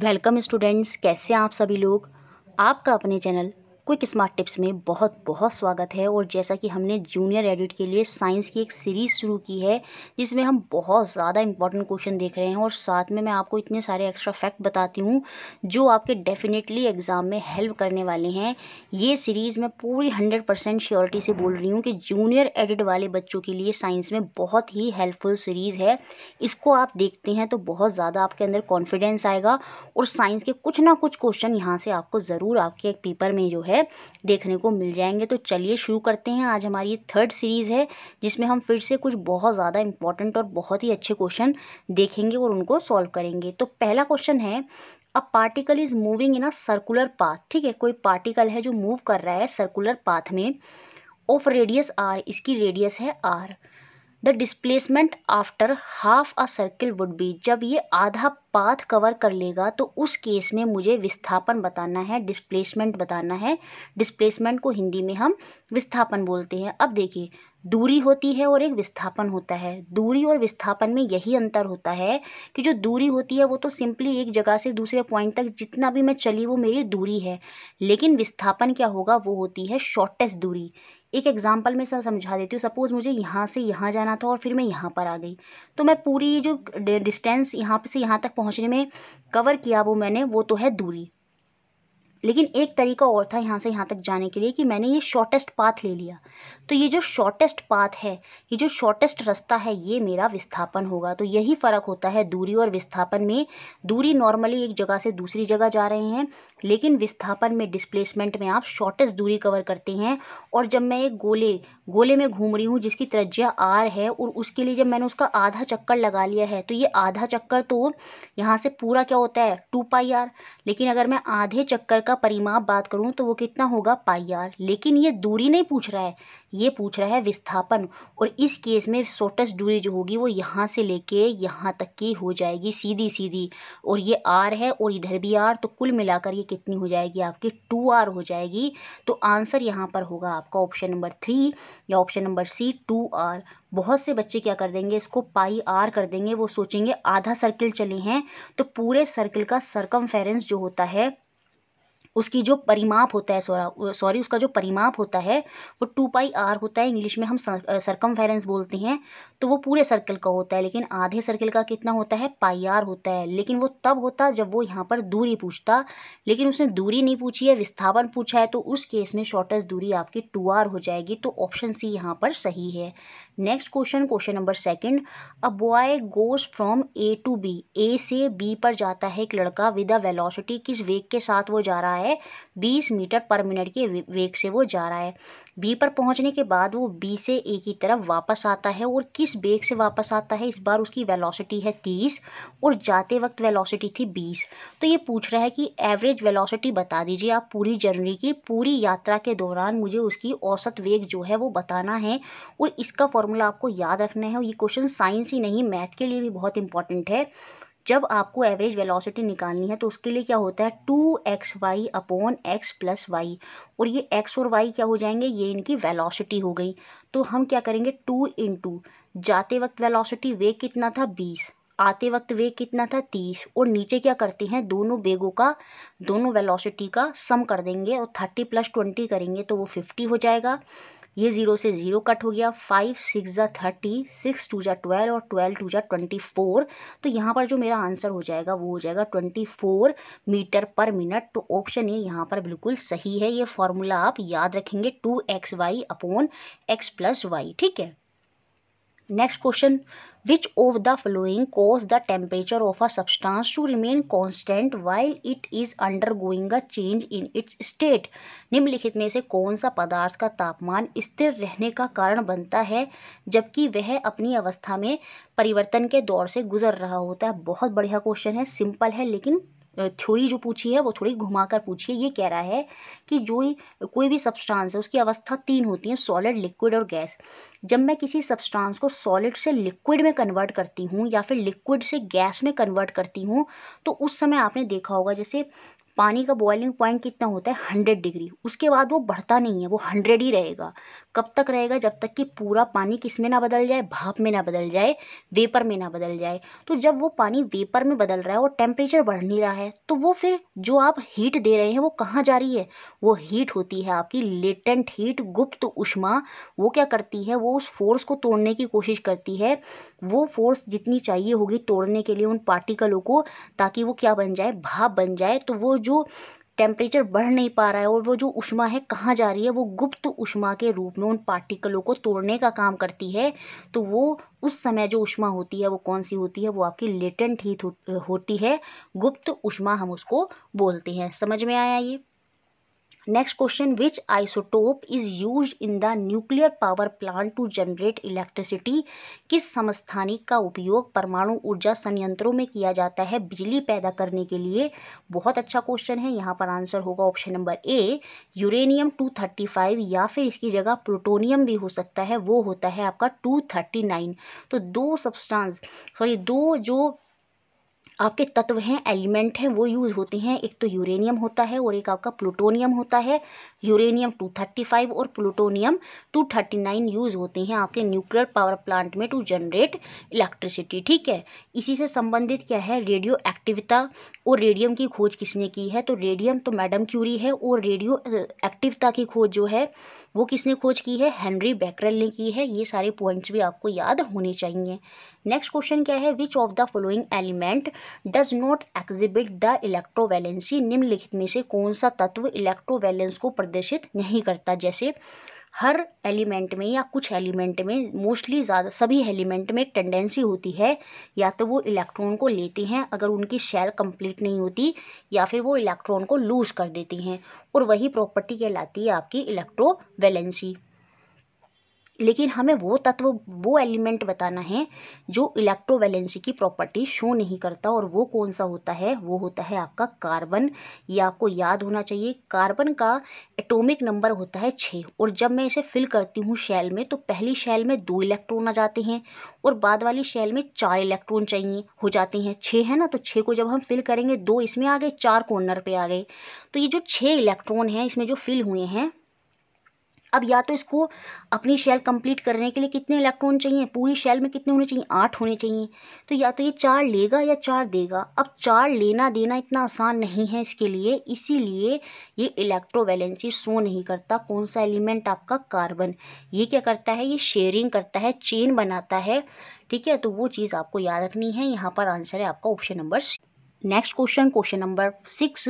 Welcome students कैसे हैं आप सभी लोग आपका अपने चैनल क्विक स्मार्ट टिप्स में बहुत बहुत स्वागत है और जैसा कि हमने जूनियर एडिट के लिए साइंस की एक सीरीज़ शुरू की है जिसमें हम बहुत ज़्यादा इंपॉर्टेंट क्वेश्चन देख रहे हैं और साथ में मैं आपको इतने सारे एक्स्ट्रा फैक्ट बताती हूँ जो आपके डेफिनेटली एग्ज़ाम में हेल्प करने वाले हैं ये सीरीज़ मैं पूरी हंड्रेड परसेंट श्योरिटी से बोल रही हूँ कि जूनियर एडिट वाले बच्चों के लिए साइंस में बहुत ही हेल्पफुल सीरीज़ है इसको आप देखते हैं तो बहुत ज़्यादा आपके अंदर कॉन्फिडेंस आएगा और साइंस के कुछ ना कुछ क्वेश्चन यहाँ से आपको ज़रूर आपके एक पेपर में जो है है देखने को मिल जाएंगे तो चलिए शुरू करते हैं आज हमारी थर्ड सीरीज़ है जिसमें हम फिर से कुछ बहुत ज़्यादा इंपॉर्टेंट और बहुत ही अच्छे क्वेश्चन देखेंगे और उनको सॉल्व करेंगे तो पहला क्वेश्चन है a particle is moving in a circular path ठीक है कोई पार्टिकल है जो मूव कर रहा है सर्कुलर पाथ में ऑफ रेडियस आर इसकी रेडियस है R the displacement after half a circle would be जब ये आधा पाथ कवर कर लेगा तो उस केस में मुझे विस्थापन बताना है डिस्प्लेसमेंट बताना है डिस्प्लेसमेंट को हिंदी में हम विस्थापन बोलते हैं अब देखिए दूरी होती है और एक विस्थापन होता है दूरी और विस्थापन में यही अंतर होता है कि जो दूरी होती है वो तो सिंपली एक जगह से दूसरे पॉइंट तक जितना भी मैं चली वो मेरी दूरी है लेकिन विस्थापन क्या होगा वो होती है शॉर्टेस्ट दूरी एक एग्जाम्पल में सर समझा देती हूँ सपोज़ मुझे यहाँ से यहाँ जाना था और फिर मैं यहाँ पर आ गई तो मैं पूरी जो डिस्टेंस यहाँ से यहाँ तक पहुँचने में कवर किया वो मैंने वो तो है दूरी लेकिन एक तरीका और था यहाँ से यहाँ तक जाने के लिए कि मैंने ये शॉर्टेस्ट पाथ ले लिया तो ये जो शॉर्टेस्ट पाथ है ये जो शॉर्टेस्ट रास्ता है ये मेरा विस्थापन होगा तो यही फ़र्क होता है दूरी और विस्थापन में दूरी नॉर्मली एक जगह से दूसरी जगह जा रहे हैं लेकिन विस्थापन में डिस्प्लेसमेंट में आप शॉर्टेस्ट दूरी कवर करते हैं और जब मैं एक गोले गोले में घूम रही हूँ जिसकी त्रजा आर है और उसके लिए जब मैंने उसका आधा चक्कर लगा लिया है तो ये आधा चक्कर तो यहाँ से पूरा क्या होता है टू पाई आर लेकिन अगर मैं आधे चक्कर का का परिमाप बात करूं तो वो कितना होगा पाई आर लेकिन ये दूरी नहीं पूछ रहा है ये पूछ रहा है विस्थापन और इस केस में सोटस दूरी जो होगी वो यहाँ से लेके यहाँ तक की हो जाएगी सीधी सीधी और ये आर है और इधर भी आर तो कुल मिलाकर ये कितनी हो जाएगी आपकी टू आर हो जाएगी तो आंसर यहाँ पर होगा आपका ऑप्शन नंबर थ्री या ऑप्शन नंबर सी टू आर बहुत से बच्चे क्या कर देंगे इसको पाई आर कर देंगे वो सोचेंगे आधा सर्किल चले हैं तो पूरे सर्किल का सरकम जो होता है उसकी जो परिमाप होता है सॉरी उसका जो परिमाप होता है वो टू पाई आर होता है इंग्लिश में हम सरकम बोलते हैं तो वो पूरे सर्कल का होता है लेकिन आधे सर्कल का कितना होता है पाई आर होता है लेकिन वो तब होता जब वो यहाँ पर दूरी पूछता लेकिन उसने दूरी नहीं पूछी है विस्थापन पूछा है तो उस केस में शॉर्टेस्ट दूरी आपकी टू आर हो जाएगी तो ऑप्शन सी यहाँ पर सही है next question question number second a boy goes from A to B A से बी पर जाता है एक लड़का विद अ वेलोसिटी किस वेग के साथ वो जा रहा है रहा है बीस मीटर पर मिनट के वेग से वो जा रहा है बी पर पहुंचने के बाद वो बी से ए की तरफ वापस आता है और किस वेग से वापस आता है इस बार उसकी वेलोसिटी है तीस और जाते वक्त वेलोसिटी थी बीस तो ये पूछ रहा है कि एवरेज वेलोसिटी बता दीजिए आप पूरी जर्नी की पूरी यात्रा के दौरान मुझे उसकी औसत वेग जो है वो बताना है और इसका फॉर्मूला आपको याद रखना है और ये क्वेश्चन साइंस ही नहीं मैथ के लिए भी बहुत इंपॉर्टेंट है जब आपको एवरेज वेलोसिटी निकालनी है तो उसके लिए क्या होता है two X Y upon X plus Y और ये एक्स और वाई क्या हो जाएंगे ये इनकी वेलोसिटी हो गई तो हम क्या करेंगे टू इन टू जाते वक्त वेलोसिटी वे कितना था बीस आते वक्त वे कितना था तीस और नीचे क्या करते हैं दोनों बेगों का दोनों वेलोसिटी का सम कर देंगे और थर्टी प्लस ट्वेंटी करेंगे तो वो फिफ्टी हो जाएगा ये जीरो से जीरो कट हो गया फाइव सिक्स ज़ा थर्टी सिक्स टू ज़ा ट्वेल्व और ट्वेल्व टू ज़ा ट्वेंटी फोर तो यहाँ पर जो मेरा आंसर हो जाएगा वो हो जाएगा ट्वेंटी फोर मीटर पर मिनट तो ऑप्शन ये यहाँ पर बिल्कुल सही है ये फॉर्मूला आप याद रखेंगे two X Y upon X plus Y ठीक है next question which of the following causes the temperature of a substance to remain constant while it is undergoing a change in its state निम्नलिखित में से कौन सा पदार्थ का तापमान स्थिर रहने का कारण बनता है जबकि वह अपनी अवस्था में परिवर्तन के दौर से गुजर रहा होता है बहुत बढ़िया क्वेश्चन है सिंपल है लेकिन थ्योरी जो पूछी है वो थोड़ी घुमा कर पूछी है ये कह रहा है कि जो कोई भी सब्सटेंस है उसकी अवस्था तीन होती है सॉलिड लिक्विड और गैस जब मैं किसी सब्सटेंस को सॉलिड से लिक्विड में कन्वर्ट करती हूँ या फिर लिक्विड से गैस में कन्वर्ट करती हूँ तो उस समय आपने देखा होगा जैसे पानी का बॉइलिंग पॉइंट कितना होता है हंड्रेड डिग्री उसके बाद वो बढ़ता नहीं है वो हंड्रेड ही रहेगा कब तक रहेगा जब तक कि पूरा पानी किस में ना बदल जाए भाप में ना बदल जाए वेपर में ना बदल जाए तो जब वो पानी वेपर में बदल रहा है और टेम्परेचर बढ़ नहीं रहा है तो वो फिर जो आप हीट दे रहे हैं वो कहाँ जा रही है वो हीट होती है आपकी लेटेंट हीट गुप्त उष्मा वो क्या करती है वो उस फोर्स को तोड़ने की कोशिश करती है वो फोर्स जितनी चाहिए होगी तोड़ने के लिए उन पार्टिकलों को ताकि वो क्या बन जाए भाप बन जाए तो वो जो टेम्परेचर बढ़ नहीं पा रहा है और वो जो ऊष्मा है कहाँ जा रही है वो गुप्त उष्मा के रूप में उन पार्टिकलों को तोड़ने का काम करती है तो वो उस समय जो उष्मा होती है वो कौन सी होती है वो आपकी लेटेंट ही होती है गुप्त ऊष्मा हम उसको बोलते हैं समझ में आया ये next question which isotope is use in the nuclear power plant to generate electricity किस समस्थानिक का उपयोग परमाणु ऊर्जा संयंत्रों में किया जाता है बिजली पैदा करने के लिए बहुत अच्छा क्वेश्चन है यहाँ पर आंसर होगा option number A uranium two thirty five या फिर इसकी जगह प्लूटोनियम भी हो सकता है वो होता है आपका टू थर्टी नाइन तो दो सबस्टांस सॉरी दो जो आपके तत्व हैं एलिमेंट हैं वो यूज़ होते हैं एक तो यूरेनियम होता है और एक आपका प्लूटोनियम होता है यूरेनियम टू थर्टी फाइव और plutonium two thirty nine use होते हैं आपके न्यूक्लियर पावर प्लांट में टू जनरेट इलेक्ट्रिसिटी ठीक है इसी से संबंधित क्या है रेडियो एक्टिवता और रेडियम की खोज किसने की है तो रेडियम तो मैडम क्यूरी है और रेडियो एक्टिवता की खोज जो है वो किसने खोज की है हेनरी बैकरल ने की है ये सारे पॉइंट्स भी आपको याद होने चाहिए नेक्स्ट क्वेश्चन क्या है which of the following element does not exhibit the electrovalency निम्नलिखित में से कौन सा तत्व इलेक्ट्रोवैलेंस को प्रदर्शित नहीं करता जैसे हर एलिमेंट में या कुछ एलिमेंट में मोस्टली ज़्यादा सभी एलिमेंट में एक टेंडेंसी होती है या तो वो इलेक्ट्रॉन को लेती हैं अगर उनकी शेल कंप्लीट नहीं होती या फिर वो इलेक्ट्रॉन को लूज़ कर देती हैं और वही प्रॉपर्टी कहलाती है आपकी इलेक्ट्रो वैलेंसी लेकिन हमें वो तत्व वो एलिमेंट बताना है जो इलेक्ट्रोवैलेंसी की प्रॉपर्टी शो नहीं करता और वो कौन सा होता है वो होता है आपका कार्बन ये आपको याद होना चाहिए कार्बन का एटॉमिक नंबर होता है छः और जब मैं इसे फिल करती हूँ शेल में तो पहली शेल में दो इलेक्ट्रॉन आ जाते हैं और बाद वाली शेल में चार इलेक्ट्रॉन चाहिए हो जाते हैं छः है ना तो छः को जब हम फिल करेंगे दो इसमें आ गए चार कॉर्नर पर आ गए तो ये जो छः इलेक्ट्रॉन हैं इसमें जो फिल हुए हैं अब या तो इसको अपनी शेल कंप्लीट करने के लिए कितने इलेक्ट्रॉन चाहिए पूरी शेल में कितने होने चाहिए आठ होने चाहिए तो या तो ये चार लेगा या चार देगा अब चार लेना देना इतना आसान नहीं है इसके लिए इसीलिए ये बैलेंसी शो नहीं करता कौन सा एलिमेंट आपका कार्बन ये क्या करता है ये शेयरिंग करता है चेन बनाता है ठीक है तो वो चीज़ आपको याद रखनी है यहाँ पर आंसर है आपका option number C next question question number six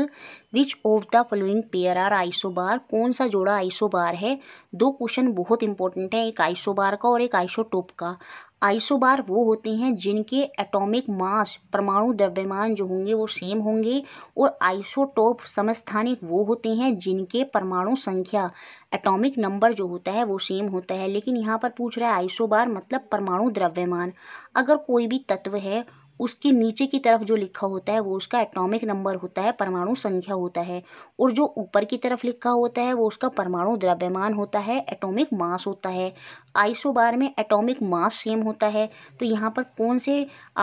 which of the following pair are isobar कौन सा जोड़ा आइसोबार है दो क्वेश्चन बहुत इंपॉर्टेंट है एक आइसोबार का और एक आइसोटोप का आइसोबार वो होते हैं जिनके एटॉमिक मास परमाणु द्रव्यमान जो होंगे वो सेम होंगे और आइसोटोप समस्थानिक वो होते हैं जिनके परमाणु संख्या एटॉमिक नंबर जो होता है वो सेम होता है लेकिन यहाँ पर पूछ रहा है आइसोबार मतलब परमाणु द्रव्यमान अगर कोई भी तत्व है उसके नीचे की तरफ जो लिखा होता है वो उसका एटॉमिक नंबर होता है परमाणु संख्या होता है और जो ऊपर की तरफ लिखा होता है वो उसका परमाणु द्रव्यमान होता है एटॉमिक मास होता है आइसोबार में एटॉमिक मास सेम होता है तो यहाँ पर कौन से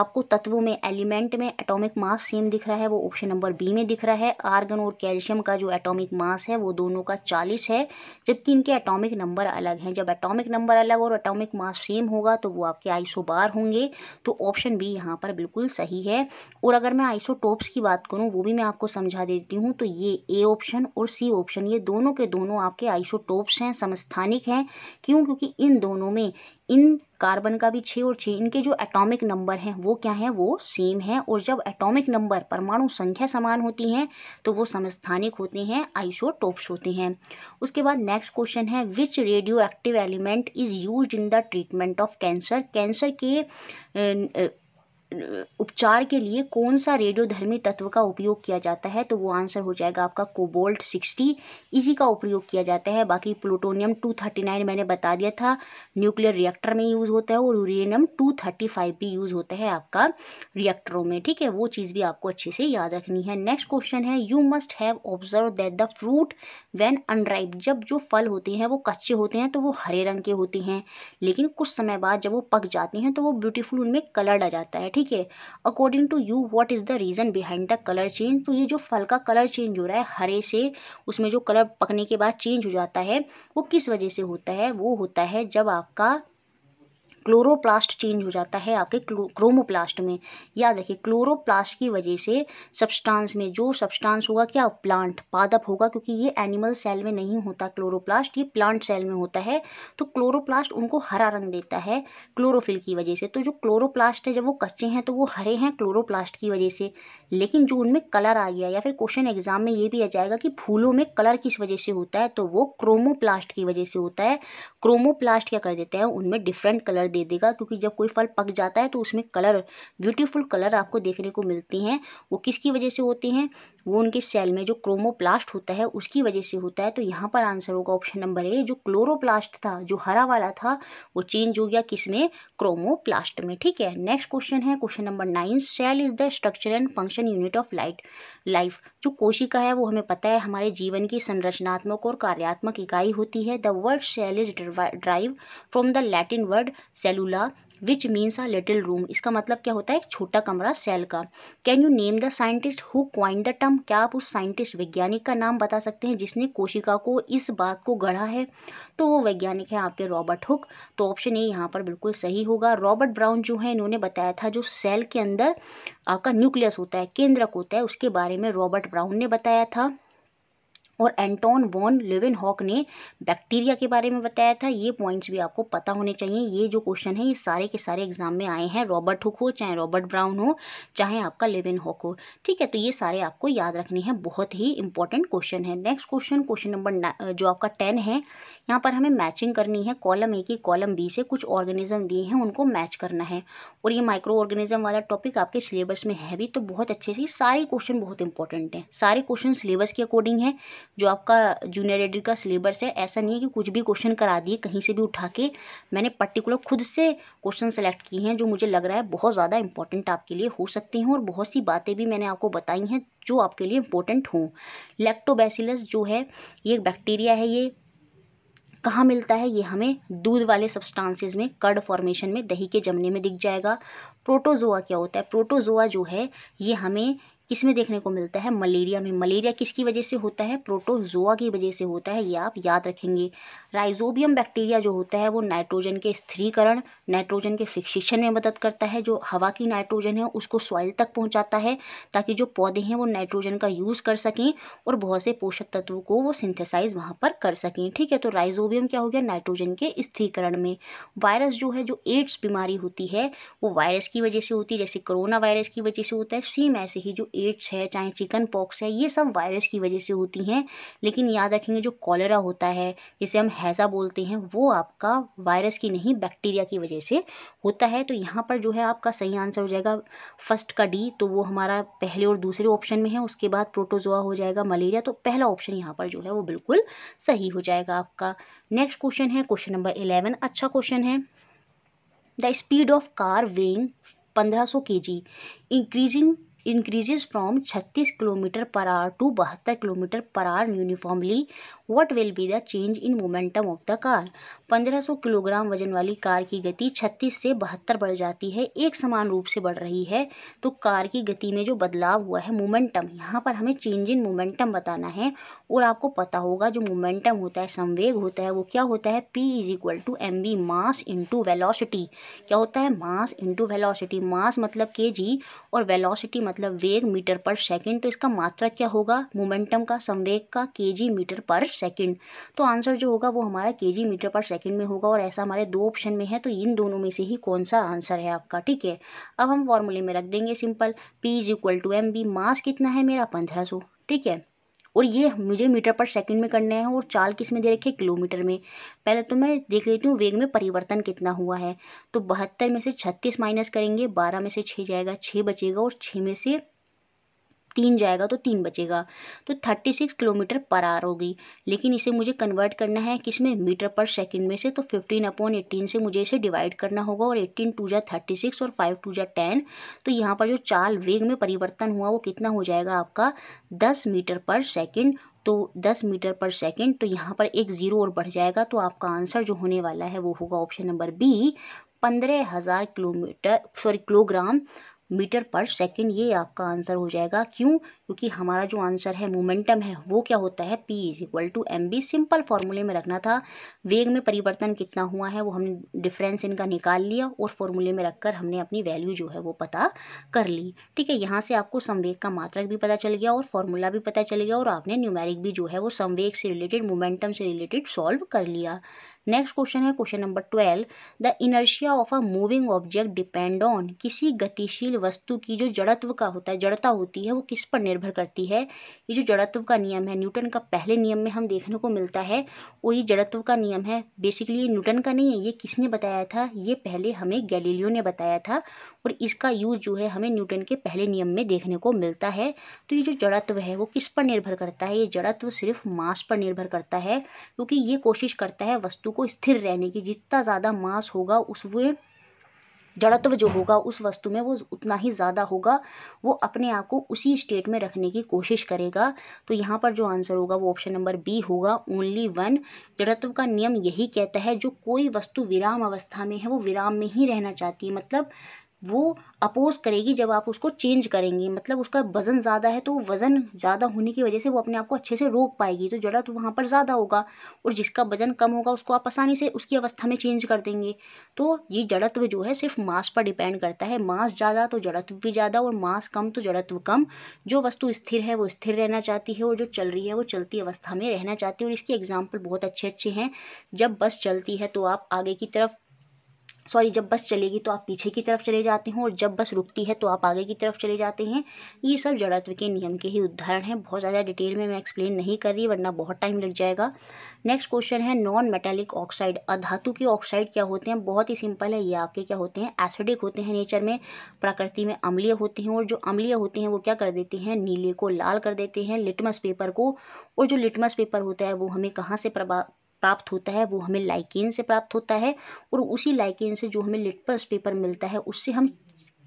आपको तत्वों में एलिमेंट में एटॉमिक मास सेम दिख रहा है वो ऑप्शन नंबर बी में दिख रहा है आर्गन और कैल्शियम का जो एटॉमिक मास है वो दोनों का चालीस है जबकि इनके एटॉमिक नंबर अलग हैं जब एटॉमिक नंबर अलग और एटॉमिक मास सेम होगा तो वो आपके आइसोबार होंगे तो ऑप्शन बी यहाँ पर बिल्कुल बिल्कुल सही है और अगर मैं आइसोटोप्स की बात करूँ वो भी मैं आपको समझा देती हूँ तो ये ए ऑप्शन और सी ऑप्शन ये दोनों के दोनों आपके आइसोटोप्स हैं समस्थानिक हैं क्यों क्योंकि इन दोनों में इन कार्बन का भी छः और छः इनके जो एटॉमिक नंबर हैं वो क्या हैं वो सेम हैं और जब एटॉमिक नंबर परमाणु संख्या समान होती हैं तो वो समस्थानिक होते हैं आइसोटोप्स होते हैं उसके बाद नेक्स्ट क्वेश्चन है which radio active element is use in the treatment of cancer cancer के उपचार के लिए कौन सा रेडियोधर्मी तत्व का उपयोग किया जाता है तो वो आंसर हो जाएगा आपका कोबोल्ट सिक्सटी इसी का उपयोग किया जाता है बाकी प्लूटोनियम टू थर्टी नाइन मैंने बता दिया था न्यूक्लियर रिएक्टर में यूज़ होता है और यूरेनियम टू थर्टी फाइव भी यूज़ होता है आपका रिएक्टरों में ठीक है वो चीज़ भी आपको अच्छे से याद रखनी है नेक्स्ट क्वेश्चन है you must have observe that the fruit when unripe जब जो फल होते हैं वो कच्चे होते हैं तो वो हरे रंग के होते हैं लेकिन कुछ समय बाद जब वो पक जाते हैं तो वो ब्यूटीफुल उनमें कलर्ड आ जाता है ठीक ठीक है according to you what is the reason behind the colour change तो ये जो फल का कलर चेंज हो रहा है हरे से उसमें जो कलर पकने के बाद चेंज हो जाता है वो किस वजह से होता है वो होता है जब आपका क्लोरोप्लास्ट चेंज हो जाता है आपके क्रोमोप्लास्ट में याद रखिए क्लोरोप्लास्ट की वजह से सब्सटेंस में जो सब्सटेंस होगा क्या प्लांट पादप होगा क्योंकि ये एनिमल सेल में नहीं होता क्लोरोप्लास्ट ये प्लांट सेल में होता है तो क्लोरोप्लास्ट उनको हरा रंग देता है क्लोरोफिल की वजह से तो जो क्लोरोप्लास्ट है जब वो कच्चे हैं तो वो हरे हैं क्लोरोप्लास्ट की वजह से लेकिन जो उनमें कलर आ गया या फिर क्वेश्चन एग्जाम में ये भी आ जाएगा कि फूलों में कलर किस वजह से होता है तो वो क्रोमोप्लास्ट की वजह से होता है क्रोमोप्लास्ट क्या कर देता है उनमें डिफरेंट कलर दे दे देगा क्योंकि जब कोई फल पक जाता है तो उसमें कलर ब्यूटीफुल कलर आपको देखने को मिलते हैं वो किसकी वजह से होते हैं वो उनके सेल में जो क्रोमोप्लास्ट होता है उसकी वजह से होता है तो यहाँ पर आंसर होगा ऑप्शन नंबर ए जो क्लोरोप्लास्ट था जो हरा वाला था वो चेंज हो गया किस में क्रोमोप्लास्ट में ठीक है नेक्स्ट क्वेश्चन है question number nine cell is the structure and function unit of light life जो कोशिका है वो हमें पता है हमारे जीवन की संरचनात्मक और कार्यात्मक इकाई होती है the word cell is drive from the Latin word cellula which means a little room इसका मतलब क्या होता है एक छोटा कमरा सेल का can you name the scientist who coin the term क्या आप उस साइंटिस्ट वैज्ञानिक का नाम बता सकते हैं जिसने कोशिका को इस बात को गढ़ा है तो वो वैज्ञानिक है आपके रॉबर्ट हुक तो ऑप्शन ए यहाँ पर बिल्कुल सही होगा रॉबर्ट ब्राउन जो है इन्होंने बताया था जो सेल के अंदर आपका न्यूक्लियस होता है केंद्रक होता है उसके बारे में रॉबर्ट ब्राउन ने बताया था और एंटोन वॉन हॉक ने बैक्टीरिया के बारे में बताया था ये पॉइंट्स भी आपको पता होने चाहिए ये जो क्वेश्चन है ये सारे के सारे एग्जाम में आए हैं रॉबर्ट हुक हो चाहे रॉबर्ट ब्राउन हो चाहे आपका हॉक हो ठीक है तो ये सारे आपको याद रखने हैं बहुत ही इंपॉर्टेंट क्वेश्चन है नेक्स्ट क्वेश्चन क्वेश्चन नंबर जो आपका टेन है यहाँ पर हमें मैचिंग करनी है कॉलम ए की कॉलम बी से कुछ ऑर्गेनिज्म दिए हैं उनको मैच करना है और ये माइक्रो ऑर्गेनिज्म वाला टॉपिक आपके सिलेबस में है भी तो बहुत अच्छे से सारे क्वेश्चन बहुत इंपॉर्टेंट हैं सारे क्वेश्चन सिलेबस के अकॉर्डिंग है जो आपका जूनियर एडिट का सिलेबस है ऐसा नहीं है कि कुछ भी क्वेश्चन करा दिए कहीं से भी उठा के मैंने पर्टिकुलर खुद से क्वेश्चन सेलेक्ट किए हैं जो मुझे लग रहा है बहुत ज़्यादा इंपॉर्टेंट आपके लिए हो सकती हैं और बहुत सी बातें भी मैंने आपको बताई हैं जो आपके लिए इंपॉर्टेंट हों लैक्टोबैसिलस जो है ये एक बैक्टीरिया है ये कहाँ मिलता है ये हमें दूध वाले सब्सटांसेज में कर्ड फॉर्मेशन में दही के जमने में दिख जाएगा प्रोटोजोआ क्या होता है प्रोटोजोआ जो है ये हमें किसमें देखने को मिलता है मलेरिया में मलेरिया किसकी वजह से होता है प्रोटोजोआ की वजह से होता है ये आप याद रखेंगे राइजोबियम बैक्टीरिया जो होता है वो नाइट्रोजन के स्थिरीकरण नाइट्रोजन के फिक्सेशन में मदद करता है जो हवा की नाइट्रोजन है उसको सॉइल तक पहुँचाता है ताकि जो पौधे हैं वो नाइट्रोजन का यूज़ कर सकें और बहुत से पोषक तत्वों को वो सिंथेसाइज वहाँ पर कर सकें ठीक है तो राइजोबियम क्या हो गया नाइट्रोजन के स्थिरीकरण में वायरस जो है जो एड्स बीमारी होती है वो वायरस की वजह से होती है जैसे कोरोना वायरस की वजह से होता है सेम ऐसे ही जो एड्स है चाहे चिकन पॉक्स है ये सब वायरस की वजह से होती हैं लेकिन याद रखेंगे जो कॉलरा होता है जिसे हम हैज़ा बोलते हैं वो आपका वायरस की नहीं बैक्टीरिया की वजह से होता है तो यहाँ पर जो है आपका सही आंसर हो जाएगा फर्स्ट का डी तो वो हमारा पहले और दूसरे ऑप्शन में है उसके बाद प्रोटोजोआ हो जाएगा मलेरिया तो पहला ऑप्शन यहाँ पर जो है वो बिल्कुल सही हो जाएगा आपका नेक्स्ट क्वेश्चन है क्वेश्चन नंबर इलेवन अच्छा क्वेश्चन है the speed of car weighing 1500 g increasing from छत्तीस 36 पर आर टू बहत्तर kilometre per hour uniformly what will be the change in momentum of the car पंद्रह 1500 kilogram वजन वाली car की गति 36 से बहत्तर बढ़ जाती है एक समान रूप से बढ़ रही है तो कार की गति में जो बदलाव हुआ है मोमेंटम यहाँ पर हमें चेंज इन मोमेंटम बताना है और आपको पता होगा जो मोमेंटम होता है संवेग होता है वो क्या होता है P is equal to M V mass into velocity क्या होता है मास इंटू वेलासिटी मास मतलब के जी और वेलासिटी मतलब मतलब वेग मीटर पर सेकंड तो इसका मात्रा क्या होगा मोमेंटम का संवेग का केजी मीटर पर सेकंड तो आंसर जो होगा वो हमारा केजी मीटर पर सेकंड में होगा और ऐसा हमारे दो ऑप्शन में है तो इन दोनों में से ही कौन सा आंसर है आपका ठीक है अब हम फॉर्मूले में रख देंगे simple P is equal to M V mass कितना है मेरा पंद्रह ठीक है और ये मुझे मीटर पर सेकंड में करने हैं और चाल किस में दे रखी है किलोमीटर में पहले तो मैं देख लेती हूँ वेग में परिवर्तन कितना हुआ है तो बहत्तर में से छत्तीस माइनस करेंगे बारह में से छः जाएगा छः बचेगा और छः में से तीन जाएगा तो तीन बचेगा तो thirty six kilometre per hour होगी लेकिन इसे मुझे कन्वर्ट करना है किस में मीटर पर सेकंड में से तो फिफ्टीन अपॉन एटीन से मुझे इसे डिवाइड करना होगा और एट्टीन टू जा थर्टी सिक्स और फाइव टू जा टेन तो यहाँ पर जो चाल वेग में परिवर्तन हुआ वो कितना हो जाएगा आपका दस मीटर पर सेकेंड तो दस मीटर पर सेकेंड तो यहाँ पर एक ज़ीरो और बढ़ जाएगा तो आपका आंसर जो होने वाला है वो होगा ऑप्शन नंबर बी पंद्रह हज़ार kilometre sorry kilogram metre per second ये आपका आंसर हो जाएगा क्यों क्योंकि हमारा जो आंसर है मोमेंटम है वो क्या होता है P is equal to M V simple फॉर्मूले में रखना था वेग में परिवर्तन कितना हुआ है वो हमने डिफरेंस इनका निकाल लिया और फॉर्मूले में रखकर हमने अपनी वैल्यू जो है वो पता कर ली ठीक है यहाँ से आपको संवेग का मात्रक भी पता चल गया और फॉर्मूला भी पता चल गया और आपने न्यूमेरिक भी जो है वो संवेग से रिलेटेड मोमेंटम से रिलेटेड सॉल्व कर लिया नेक्स्ट क्वेश्चन है question number twelve the inertia of a moving object depend on किसी गतिशील वस्तु की जो जड़त्व का होता है जड़ता होती है वो किस पर निर्भर करती है ये जो जड़त्व का नियम है न्यूटन का पहले नियम में हम देखने को मिलता है और ये जड़त्व का नियम है बेसिकली ये न्यूटन का नहीं है ये किसने बताया था ये पहले हमें गैलीलियो ने बताया था और इसका यूज जो है हमें न्यूटन के पहले नियम में देखने को मिलता है तो ये जो जड़त्व है वो किस पर निर्भर करता है ये जड़त्व सिर्फ मास पर निर्भर करता है क्योंकि ये कोशिश करता है वस्तु को को स्थिर रहने की जितना ज़्यादा मास होगा उस वे जड़त्व जो होगा उस वस्तु में वो उतना ही ज़्यादा होगा वो अपने आप को उसी स्टेट में रखने की कोशिश करेगा तो यहाँ पर जो आंसर होगा वो ऑप्शन नंबर बी होगा ओनली वन जड़त्व का नियम यही कहता है जो कोई वस्तु विराम अवस्था में है वो विराम में ही रहना चाहती है मतलब वो अपोज करेगी जब आप उसको चेंज करेंगे मतलब उसका वज़न ज़्यादा है तो वज़न ज़्यादा होने की वजह से वो अपने आप को अच्छे से रोक पाएगी तो जड़ा तो वहाँ पर ज़्यादा होगा और जिसका वज़न कम होगा उसको आप आसानी से उसकी अवस्था में चेंज कर देंगे तो ये जड़त्व जो है सिर्फ मास पर डिपेंड करता है मास ज़्यादा तो जड़त्व भी ज़्यादा और मास कम तो जड़त्व कम जो वस्तु स्थिर है वो स्थिर रहना चाहती है और जो चल रही है वो चलती अवस्था में रहना चाहती है और इसके एग्जाम्पल बहुत अच्छे अच्छे हैं जब बस चलती है तो आप आगे की तरफ सॉरी जब बस चलेगी तो आप पीछे की तरफ चले जाते हैं और जब बस रुकती है तो आप आगे की तरफ चले जाते हैं ये सब जड़त्व के नियम के ही उदाहरण हैं बहुत ज़्यादा डिटेल में मैं एक्सप्लेन नहीं कर रही वरना बहुत टाइम लग जाएगा नेक्स्ट क्वेश्चन है नॉन मेटेलिक ऑक्साइड अधातु के ऑक्साइड क्या होते हैं बहुत ही सिंपल है ये आपके क्या होते हैं एसिडिक होते हैं नेचर में प्रकृति में अम्लीय होते हैं और जो अम्लीय होते हैं वो क्या कर देते हैं नीले को लाल कर देते हैं लिटमस पेपर को और जो लिटमस पेपर होता है वो हमें कहाँ से प्राप्त होता है वो हमें लाइकेन से प्राप्त होता है और उसी लाइकेन से जो हमें लिटमस पेपर मिलता है उससे हम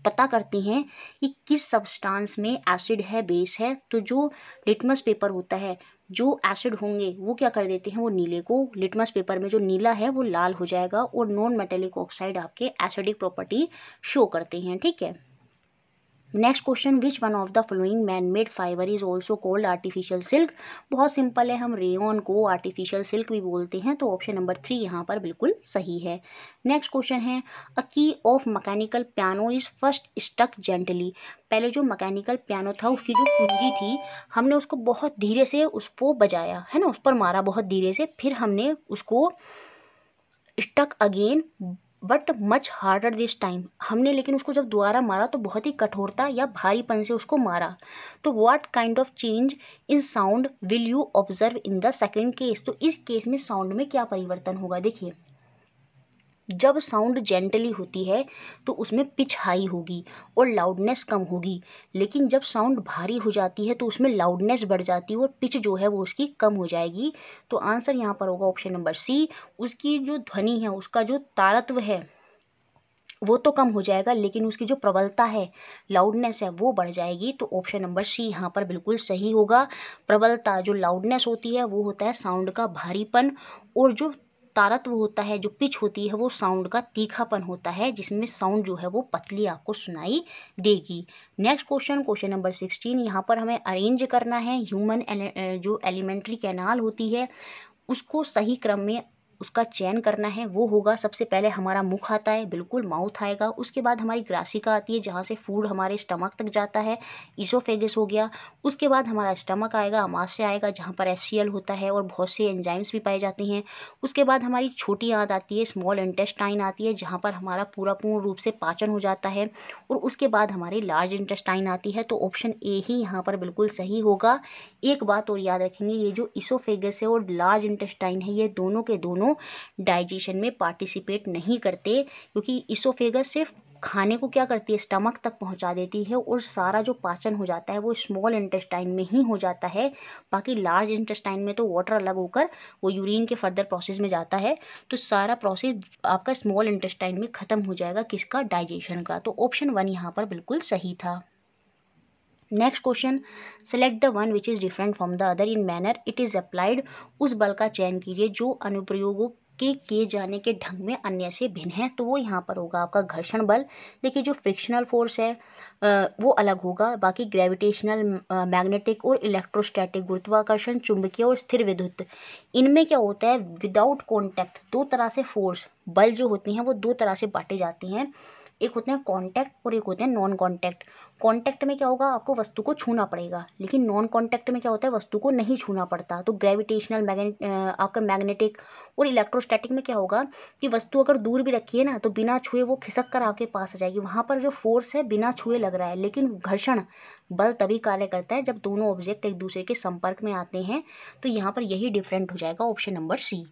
पता करते हैं कि किस सब्सटेंस में एसिड है बेस है तो जो लिटमस पेपर होता है जो एसिड होंगे वो क्या कर देते हैं वो नीले को लिटमस पेपर में जो नीला है वो लाल हो जाएगा और नॉन मेटेलिक ऑक्साइड आपके एसिडिक प्रॉपर्टी शो करते हैं ठीक है next question which one of the following man made fibre is also called artificial silk बहुत सिंपल है हम रेन को आर्टिफिशियल सिल्क भी बोलते हैं तो ऑप्शन नंबर थ्री यहाँ पर बिल्कुल सही है नेक्स्ट क्वेश्चन है a key of mechanical piano is first struck gently पहले जो मकैनिकल प्यानो था उसकी जो कुंजी थी हमने उसको बहुत धीरे से उसको बजाया है ना उस पर मारा बहुत धीरे से फिर हमने उसको struck again but much harder this time हमने लेकिन उसको जब दोबारा मारा तो बहुत ही कठोरता या भारीपन से उसको मारा तो what kind of change in sound will you observe in the second case तो इस केस में साउंड में क्या परिवर्तन होगा देखिए जब साउंड जेंटली होती है तो उसमें पिच हाई होगी और लाउडनेस कम होगी लेकिन जब साउंड भारी हो जाती है तो उसमें लाउडनेस बढ़ जाती है और पिच जो है वो उसकी कम हो जाएगी तो आंसर यहाँ पर होगा ऑप्शन नंबर सी उसकी जो ध्वनि है उसका जो तारत्व है वो तो कम हो जाएगा लेकिन उसकी जो प्रबलता है लाउडनेस है वो बढ़ जाएगी तो ऑप्शन नंबर सी यहाँ पर बिल्कुल सही होगा प्रबलता जो लाउडनेस होती है वो होता है साउंड का भारीपन और जो तारत्व होता है जो पिच होती है वो साउंड का तीखापन होता है जिसमें साउंड जो है वो पतली आपको सुनाई देगी next question question number sixteen यहाँ पर हमें अरेंज करना है ह्यूमन एले, जो एलिमेंट्री कैनाल होती है उसको सही क्रम में उसका चयन करना है वो होगा सबसे पहले हमारा मुख आता है बिल्कुल माउथ आएगा उसके बाद हमारी ग्रासिका आती है जहाँ से फूड हमारे स्टमक तक जाता है ईसोफेगस हो गया उसके बाद हमारा स्टमक आएगा अमाश्य आएगा जहाँ पर एस होता है और बहुत से एंजाइम्स भी पाए जाते हैं उसके बाद हमारी छोटी आँत आती है स्मॉल इंटेस्टाइन आती है जहाँ पर हमारा पूरा पूर्ण रूप से पाचन हो जाता है और उसके बाद हमारी लार्ज इंटेस्टाइन आती है तो ऑप्शन ए ही यहाँ पर बिल्कुल सही होगा एक बात और याद रखेंगे ये जो इसोफेगस है और लार्ज इंटेस्टाइन है ये दोनों के दोनों डाइजेशन में पार्टिसिपेट नहीं करते क्योंकि इसोफेगस सिर्फ खाने को क्या करती है स्टमक तक पहुंचा देती है और सारा जो पाचन हो जाता है वो स्मॉल इंटेस्टाइन में ही हो जाता है बाकी लार्ज इंटेस्टाइन में तो वाटर अलग होकर वो यूरिन के फर्दर प्रोसेस में जाता है तो सारा प्रोसेस आपका स्मॉल इंटेस्टाइन में ख़त्म हो जाएगा किसका डाइजेशन का तो ऑप्शन वन यहाँ पर बिल्कुल सही था next question select the one which is different from the other in manner it is applied उस बल का चयन कीजिए जो अनुप्रयोगों के किए जाने के ढंग में अन्य से भिन्न है तो वो यहाँ पर होगा आपका घर्षण बल देखिए जो फ्रिक्शनल फोर्स है वो अलग होगा बाकी ग्रेविटेशनल मैग्नेटिक और इलेक्ट्रोस्टैटिक गुरुत्वाकर्षण चुंबकीय और स्थिर विद्युत इनमें क्या होता है विदाउट कॉन्टैक्ट दो तरह से फोर्स बल जो होती हैं वो दो तरह से बांटे जाते हैं एक होते हैं कॉन्टैक्ट और एक होते हैं नॉन कॉन्टैक्ट कॉन्टैक्ट में क्या होगा आपको वस्तु को छूना पड़ेगा लेकिन नॉन कॉन्टैक्ट में क्या होता है वस्तु को नहीं छूना पड़ता तो ग्रेविटेशनल मैगने आपका मैग्नेटिक और इलेक्ट्रोस्टैटिक में क्या होगा कि वस्तु अगर दूर भी रखी है ना तो बिना छुए वो खिसक कर आपके पास आ जाएगी वहाँ पर जो फोर्स है बिना छुए लग रहा है लेकिन घर्षण बल तभी कार्य करता है जब दोनों ऑब्जेक्ट एक दूसरे के संपर्क में आते हैं तो यहाँ पर यही डिफरेंट हो जाएगा option number C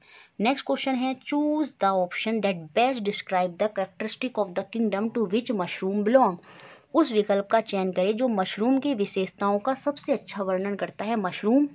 next question है choose the option that best describe the characteristic of the kingdom to which mushroom belong उस विकल्प का चयन करें जो मशरूम की विशेषताओं का सबसे अच्छा वर्णन करता है मशरूम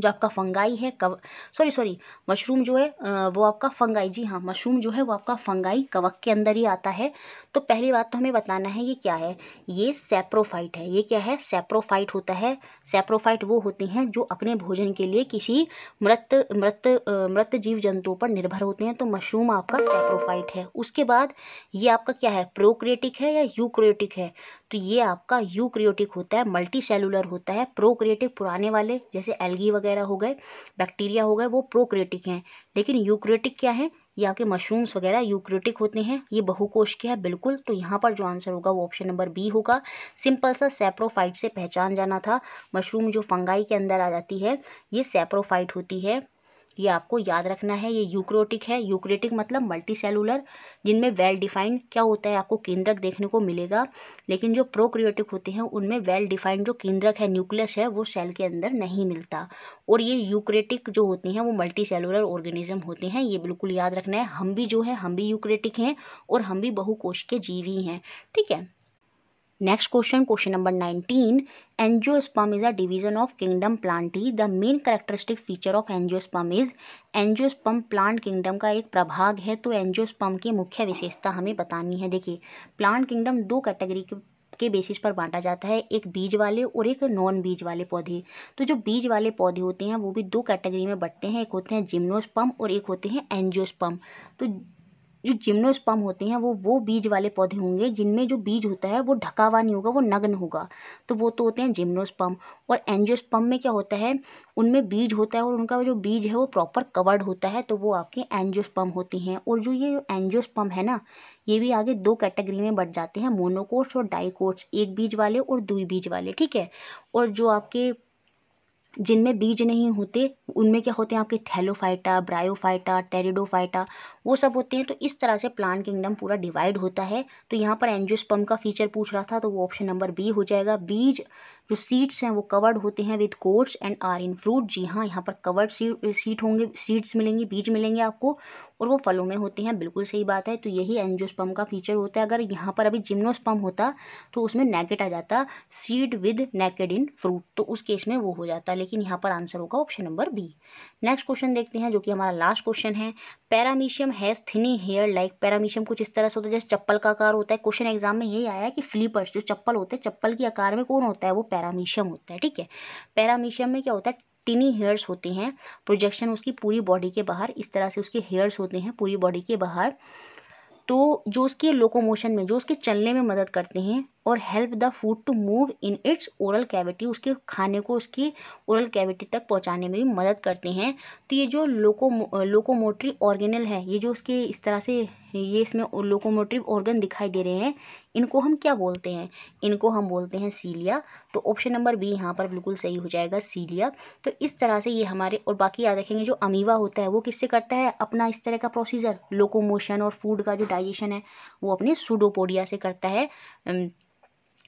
जो आपका फंगाई है कव सॉरी सॉरी मशरूम जो है वो आपका फंगाई जी हाँ मशरूम जो है वो आपका फंगाई कवक के अंदर ही आता है तो पहली बात तो हमें बताना है ये क्या है ये सेप्रोफाइट है ये क्या है सेप्रोफाइट होता है सेप्रोफाइट वो होते हैं जो अपने भोजन के लिए किसी मृत मृत मृत जीव जंतु पर निर्भर होते हैं तो मशरूम आपका सेप्रोफाइट है उसके बाद ये आपका क्या है प्रोक्रेटिक है या यूक्रेटिक है तो ये आपका यूक्रियोटिक होता है मल्टी सेलुलर होता है प्रोक्रिएटिक पुराने वाले जैसे एल्गी वगैरह हो गए बैक्टीरिया हो गए वो प्रोक्रिएटिक हैं लेकिन यूक्रियोटिक क्या है ये आपके मशरूम्स वगैरह यूक्रियोटिक होते हैं ये बहुकोश के हैं बिल्कुल तो यहाँ पर जो आंसर होगा वो ऑप्शन नंबर बी होगा सिंपल सा सेप्रोफाइट से पहचान जाना था मशरूम जो फंगाई के अंदर आ जाती है ये सेप्रोफाइट होती है ये आपको याद रखना है ये यूक्रोटिक है यूक्रेटिक मतलब मल्टी सेलुलर जिनमें वेल डिफाइंड क्या होता है आपको केंद्रक देखने को मिलेगा लेकिन जो प्रोक्रियोटिक होते हैं उनमें वेल डिफाइंड जो केंद्रक है न्यूक्लियस है वो सेल के अंदर नहीं मिलता और ये यूक्रेटिक जो होते हैं वो मल्टी सेलुलर ऑर्गेनिज्म होते हैं ये बिल्कुल याद रखना है हम भी जो है हम भी यूक्रेटिक हैं और हम भी बहुकोश के जीव ही हैं ठीक है next question question number nineteen 19. Is a division of kingdom plant plantae. The main characteristic feature of angiosperm is angiosperm plant kingdom का एक प्रभाग है तो एंजियोस्पम की मुख्य विशेषता हमें बतानी है देखिए प्लांट किंगडम दो कैटेगरी के के बेसिस पर बांटा जाता है एक बीज वाले और एक नॉन बीज वाले पौधे तो जो बीज वाले पौधे होते हैं वो भी दो कैटेगरी में बटते हैं एक होते हैं जिम्नोस्पम और एक होते हैं एनजियोस्पम तो जो जिम्नोस्पर्म होते हैं वो वो बीज वाले पौधे होंगे जिनमें जो बीज होता है वो ढका हुआ नहीं होगा वो नग्न होगा तो वो तो होते हैं जिम्नोस्पर्म और एंजियोस्पर्म में क्या होता है उनमें बीज होता है और उनका जो बीज है वो प्रॉपर कवर्ड होता है तो वो आपके एंजियोस्पर्म होती हैं और जो ये एंजियोस्पर्म है ना ये भी आगे दो कैटेगरी में बढ़ जाते हैं मोनोकोट्स और डाईकोट्स एक बीज वाले और दुई बीज वाले ठीक है और जो आपके जिनमें बीज नहीं होते उनमें क्या होते हैं आपके थैलोफाइटा ब्रायोफाइटा टेरिडोफाइटा वो सब होते हैं तो इस तरह से प्लांट किंगडम पूरा डिवाइड होता है तो यहाँ पर एनजियोस्पम का फीचर पूछ रहा था तो वो ऑप्शन नंबर बी हो जाएगा बीज जो सीड्स हैं वो कवर्ड होते हैं with coats and are in fruit जी हाँ यहाँ पर कवर्ड सीट सीट होंगे सीड्स मिलेंगी बीज मिलेंगे आपको और वो फलों में होते हैं बिल्कुल सही बात है तो यही एनजियोस्पम का फीचर होता है अगर यहाँ पर अभी जिम्नोस्पम होता तो उसमें नेकेट आ जाता seed with naked in fruit तो उस केस में वो हो जाता लेकिन यहाँ पर आंसर होगा option number B next question देखते हैं जो कि हमारा लास्ट क्वेश्चन है paramecium has tiny hair like paramecium कुछ इस तरह से होता है जैसे चप्पल का आकार होता है क्वेश्चन एग्जाम में यही आया कि फ्लीपर्स जो चप्पल होते हैं चप्पल के आकार में कौन होता है वो पैरामीशियम होता है ठीक है पैरामीशियम में क्या होता है टिनी हेयर्स होते हैं प्रोजेक्शन उसकी पूरी बॉडी के बाहर इस तरह से उसके हेयर्स होते हैं पूरी बॉडी के बाहर तो जो उसके लोकोमोशन में जो उसके चलने में मदद करते हैं और help the food to move in its oral cavity उसके खाने को उसकी ओरल कैविटी तक पहुंचाने में भी मदद करते हैं तो ये जो लोको लोकोमोटरी ऑर्गेनल है ये जो उसके इस तरह से ये इसमें लोकोमोटरी ऑर्गन दिखाई दे रहे हैं इनको हम क्या बोलते हैं इनको हम बोलते हैं सीलिया तो ऑप्शन नंबर बी यहाँ पर बिल्कुल सही हो जाएगा सीलिया तो इस तरह से ये हमारे और बाकी याद रखेंगे जो अमीवा होता है वो किससे करता है अपना इस तरह का प्रोसीजर लोकोमोशन और फूड का जो डाइजेशन है वो अपने सूडोपोडिया से करता है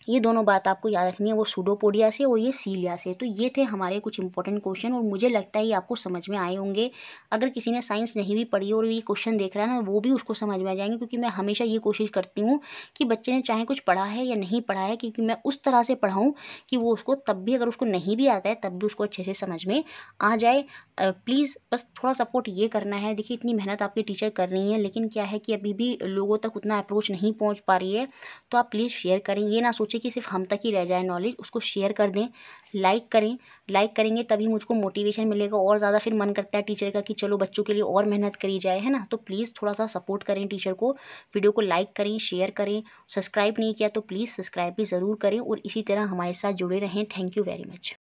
ये दोनों बात आपको याद रखनी है वो सूडोपोडिया से और ये सीलिया से तो ये थे हमारे कुछ इंपॉर्टेंट क्वेश्चन और मुझे लगता है ये आपको समझ में आए होंगे अगर किसी ने साइंस नहीं भी पढ़ी और ये क्वेश्चन देख रहा है ना वो भी उसको समझ में आ जाएंगे क्योंकि मैं हमेशा ये कोशिश करती हूँ कि बच्चे ने चाहे कुछ पढ़ा है या नहीं पढ़ा है क्योंकि मैं उस तरह से पढ़ाऊँ कि वो उसको तब भी अगर उसको नहीं भी आता है तब भी उसको अच्छे से समझ में आ जाए प्लीज़ बस थोड़ा सपोर्ट ये करना है देखिए इतनी मेहनत आपकी टीचर कर रही हैं लेकिन क्या है कि अभी भी लोगों तक उतना अप्रोच नहीं पहुँच पा रही है तो आप प्लीज़ शेयर करें ये ना सोचें सोचे कि सिर्फ हम तक ही रह जाए नॉलेज उसको शेयर कर दें लाइक करें लाइक करेंगे तभी मुझको मोटिवेशन मिलेगा और ज़्यादा फिर मन करता है टीचर का कि चलो बच्चों के लिए और मेहनत करी जाए है ना तो प्लीज़ थोड़ा सा सपोर्ट करें टीचर को वीडियो को लाइक करें शेयर करें सब्सक्राइब नहीं किया तो प्लीज़ सब्सक्राइब भी ज़रूर करें और इसी तरह हमारे साथ जुड़े रहें थैंक यू वेरी मच